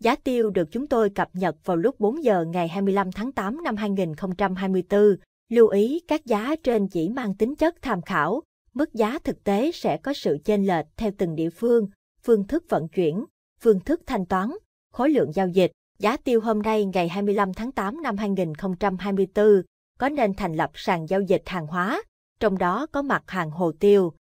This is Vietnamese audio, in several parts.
Giá tiêu được chúng tôi cập nhật vào lúc 4 giờ ngày 25 tháng 8 năm 2024. Lưu ý các giá trên chỉ mang tính chất tham khảo, mức giá thực tế sẽ có sự chênh lệch theo từng địa phương, phương thức vận chuyển, phương thức thanh toán, khối lượng giao dịch. Giá tiêu hôm nay ngày 25 tháng 8 năm 2024 có nên thành lập sàn giao dịch hàng hóa, trong đó có mặt hàng hồ tiêu.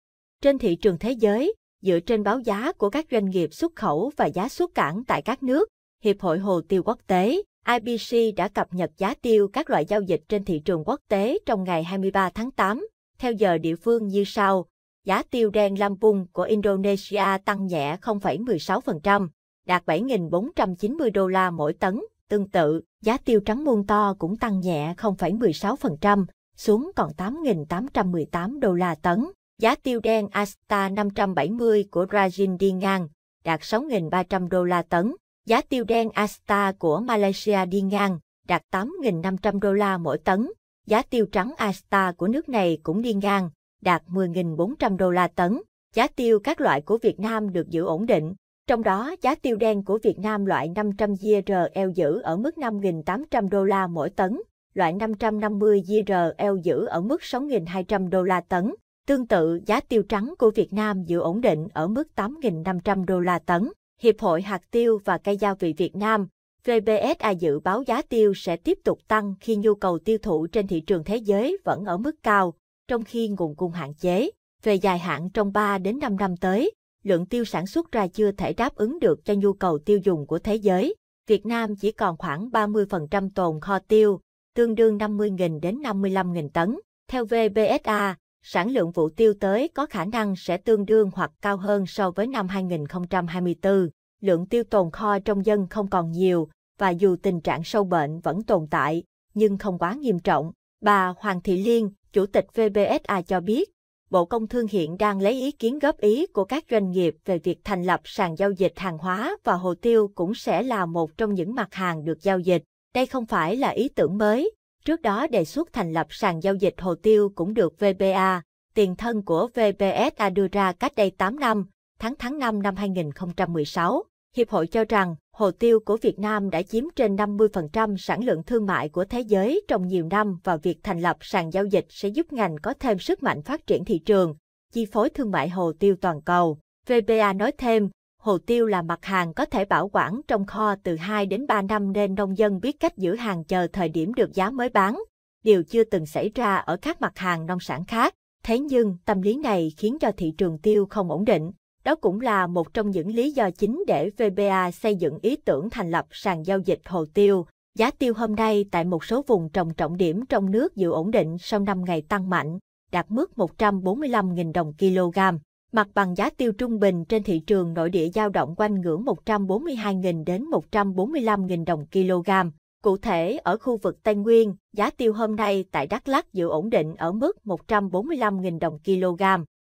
Trên thị trường thế giới, dựa trên báo giá của các doanh nghiệp xuất khẩu và giá xuất cảng tại các nước, Hiệp hội Hồ tiêu Quốc tế, IBC đã cập nhật giá tiêu các loại giao dịch trên thị trường quốc tế trong ngày 23 tháng 8, theo giờ địa phương như sau. Giá tiêu đen Lampung của Indonesia tăng nhẹ 0,16%, đạt 7.490 đô la mỗi tấn. Tương tự, giá tiêu trắng muôn to cũng tăng nhẹ 0,16%, xuống còn 8.818 đô la tấn. Giá tiêu đen Asta 570 của Brazil đi ngang, đạt 6.300 đô la tấn. Giá tiêu đen Asta của Malaysia đi ngang, đạt 8.500 đô la mỗi tấn. Giá tiêu trắng Asta của nước này cũng đi ngang, đạt 10.400 đô la tấn. Giá tiêu các loại của Việt Nam được giữ ổn định, trong đó giá tiêu đen của Việt Nam loại 500 GRL giữ ở mức 5.800 đô la mỗi tấn, loại 550 GRL giữ ở mức 6.200 đô la tấn. Tương tự, giá tiêu trắng của Việt Nam giữ ổn định ở mức 8.500 đô la tấn. Hiệp hội hạt tiêu và cây gia vị Việt Nam, VBSA dự báo giá tiêu sẽ tiếp tục tăng khi nhu cầu tiêu thụ trên thị trường thế giới vẫn ở mức cao, trong khi nguồn cung hạn chế. Về dài hạn trong 3 đến 5 năm tới, lượng tiêu sản xuất ra chưa thể đáp ứng được cho nhu cầu tiêu dùng của thế giới. Việt Nam chỉ còn khoảng 30% tồn kho tiêu, tương đương 50.000 đến 55.000 tấn. Theo VBSA, sản lượng vụ tiêu tới có khả năng sẽ tương đương hoặc cao hơn so với năm 2024. Lượng tiêu tồn kho trong dân không còn nhiều, và dù tình trạng sâu bệnh vẫn tồn tại, nhưng không quá nghiêm trọng. Bà Hoàng Thị Liên, Chủ tịch VBSA cho biết, Bộ Công Thương hiện đang lấy ý kiến góp ý của các doanh nghiệp về việc thành lập sàn giao dịch hàng hóa và hồ tiêu cũng sẽ là một trong những mặt hàng được giao dịch. Đây không phải là ý tưởng mới, Trước đó đề xuất thành lập sàn giao dịch hồ tiêu cũng được VBA, tiền thân của VPSA đưa ra cách đây 8 năm, tháng tháng 5 năm 2016. Hiệp hội cho rằng hồ tiêu của Việt Nam đã chiếm trên 50% sản lượng thương mại của thế giới trong nhiều năm và việc thành lập sàn giao dịch sẽ giúp ngành có thêm sức mạnh phát triển thị trường, chi phối thương mại hồ tiêu toàn cầu. VBA nói thêm, Hồ tiêu là mặt hàng có thể bảo quản trong kho từ 2 đến 3 năm nên nông dân biết cách giữ hàng chờ thời điểm được giá mới bán, điều chưa từng xảy ra ở các mặt hàng nông sản khác. Thế nhưng, tâm lý này khiến cho thị trường tiêu không ổn định. Đó cũng là một trong những lý do chính để VBA xây dựng ý tưởng thành lập sàn giao dịch hồ tiêu. Giá tiêu hôm nay tại một số vùng trồng trọng điểm trong nước giữ ổn định sau 5 ngày tăng mạnh, đạt mức 145.000 đồng kg. Mặt bằng giá tiêu trung bình trên thị trường nội địa giao động quanh ngưỡng 142.000 đến 145.000 đồng kg. Cụ thể, ở khu vực Tây Nguyên, giá tiêu hôm nay tại Đắk Lắk giữ ổn định ở mức 145.000 đồng kg.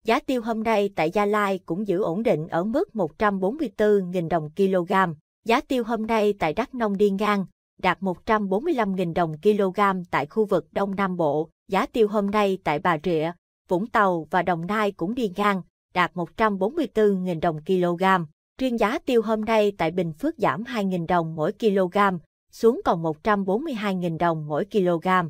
Giá tiêu hôm nay tại Gia Lai cũng giữ ổn định ở mức 144.000 đồng kg. Giá tiêu hôm nay tại Đắk Nông đi ngang, đạt 145.000 đồng kg tại khu vực Đông Nam Bộ. Giá tiêu hôm nay tại Bà Rịa, Vũng Tàu và Đồng Nai cũng đi ngang, đạt 144.000 đồng kg. Riêng giá tiêu hôm nay tại Bình Phước giảm 2.000 đồng mỗi kg, xuống còn 142.000 đồng mỗi kg.